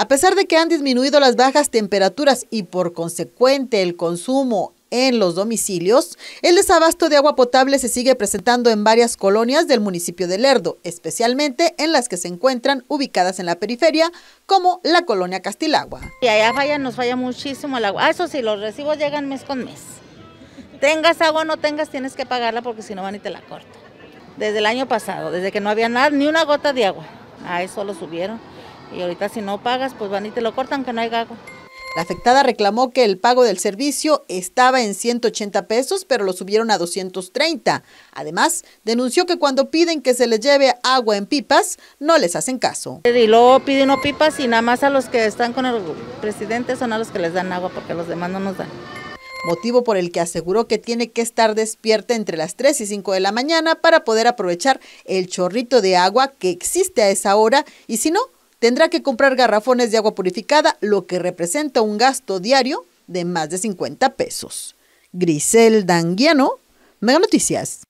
A pesar de que han disminuido las bajas temperaturas y por consecuente el consumo en los domicilios, el desabasto de agua potable se sigue presentando en varias colonias del municipio de Lerdo, especialmente en las que se encuentran ubicadas en la periferia, como la colonia Castilagua. Y allá falla, nos falla muchísimo el agua. Ah, eso sí, los recibos llegan mes con mes. Tengas agua o no tengas, tienes que pagarla porque si no van y te la cortan. Desde el año pasado, desde que no había nada, ni una gota de agua. A eso lo subieron. Y ahorita si no pagas, pues van y te lo cortan que no hay agua. La afectada reclamó que el pago del servicio estaba en 180 pesos, pero lo subieron a 230. Además, denunció que cuando piden que se les lleve agua en pipas, no les hacen caso. Y luego piden no pipas y nada más a los que están con el presidente son a los que les dan agua porque los demás no nos dan. Motivo por el que aseguró que tiene que estar despierta entre las 3 y 5 de la mañana para poder aprovechar el chorrito de agua que existe a esa hora y si no, tendrá que comprar garrafones de agua purificada, lo que representa un gasto diario de más de 50 pesos. Grisel Danguiano, Mega Noticias.